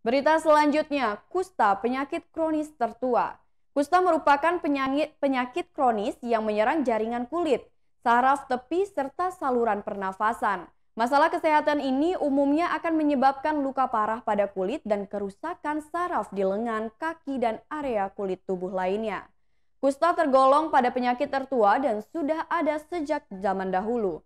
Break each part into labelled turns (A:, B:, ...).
A: Berita selanjutnya, kusta penyakit kronis tertua. Kusta merupakan penyakit, penyakit kronis yang menyerang jaringan kulit, saraf tepi, serta saluran pernafasan. Masalah kesehatan ini umumnya akan menyebabkan luka parah pada kulit dan kerusakan saraf di lengan, kaki, dan area kulit tubuh lainnya. Kusta tergolong pada penyakit tertua dan sudah ada sejak zaman dahulu.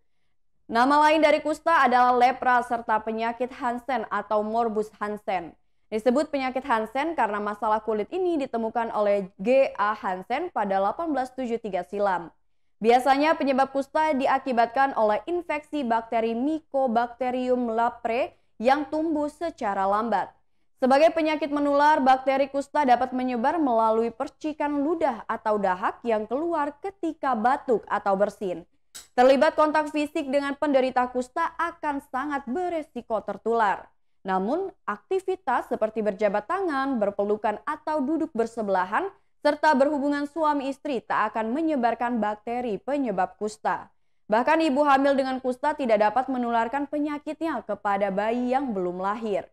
A: Nama lain dari kusta adalah lepra serta penyakit Hansen atau morbus Hansen. Disebut penyakit Hansen karena masalah kulit ini ditemukan oleh G.A. Hansen pada 1873 silam. Biasanya penyebab kusta diakibatkan oleh infeksi bakteri Mycobacterium lapre yang tumbuh secara lambat. Sebagai penyakit menular, bakteri kusta dapat menyebar melalui percikan ludah atau dahak yang keluar ketika batuk atau bersin. Terlibat kontak fisik dengan penderita kusta akan sangat beresiko tertular. Namun, aktivitas seperti berjabat tangan, berpelukan, atau duduk bersebelahan, serta berhubungan suami istri tak akan menyebarkan bakteri penyebab kusta. Bahkan ibu hamil dengan kusta tidak dapat menularkan penyakitnya kepada bayi yang belum lahir.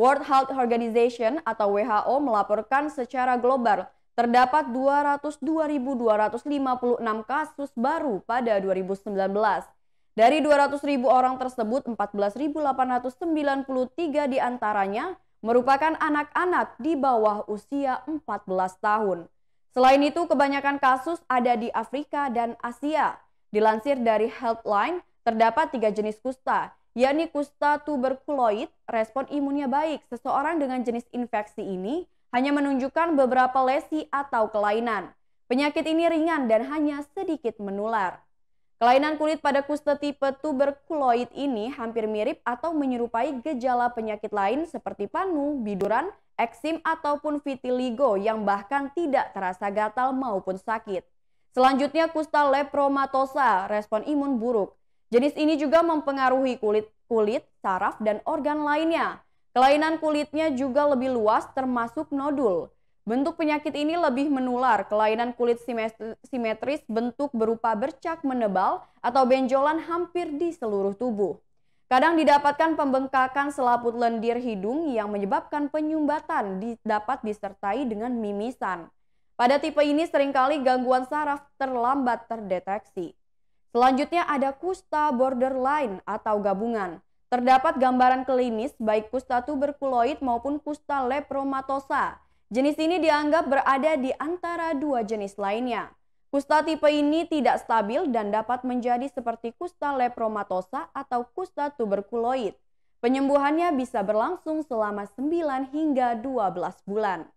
A: World Health Organization atau WHO melaporkan secara global terdapat 202.256 kasus baru pada 2019. Dari 200.000 orang tersebut, 14.893 diantaranya merupakan anak-anak di bawah usia 14 tahun. Selain itu, kebanyakan kasus ada di Afrika dan Asia. Dilansir dari Healthline, terdapat tiga jenis kusta, yakni kusta tuberkuloid, respon imunnya baik. Seseorang dengan jenis infeksi ini hanya menunjukkan beberapa lesi atau kelainan. Penyakit ini ringan dan hanya sedikit menular. Kelainan kulit pada kusta tipe tuberkuloid ini hampir mirip atau menyerupai gejala penyakit lain seperti panu, biduran, eksim ataupun vitiligo yang bahkan tidak terasa gatal maupun sakit. Selanjutnya kusta lepromatosa, respon imun buruk. Jenis ini juga mempengaruhi kulit, kulit, saraf dan organ lainnya. Kelainan kulitnya juga lebih luas termasuk nodul. Bentuk penyakit ini lebih menular. Kelainan kulit simetris bentuk berupa bercak menebal atau benjolan hampir di seluruh tubuh. Kadang didapatkan pembengkakan selaput lendir hidung yang menyebabkan penyumbatan dapat disertai dengan mimisan. Pada tipe ini seringkali gangguan saraf terlambat terdeteksi. Selanjutnya ada kusta borderline atau gabungan. Terdapat gambaran klinis baik kusta tuberkuloid maupun kusta lepromatosa Jenis ini dianggap berada di antara dua jenis lainnya. Kusta tipe ini tidak stabil dan dapat menjadi seperti kusta lepromatosa atau kusta tuberkuloid. Penyembuhannya bisa berlangsung selama 9 hingga 12 bulan.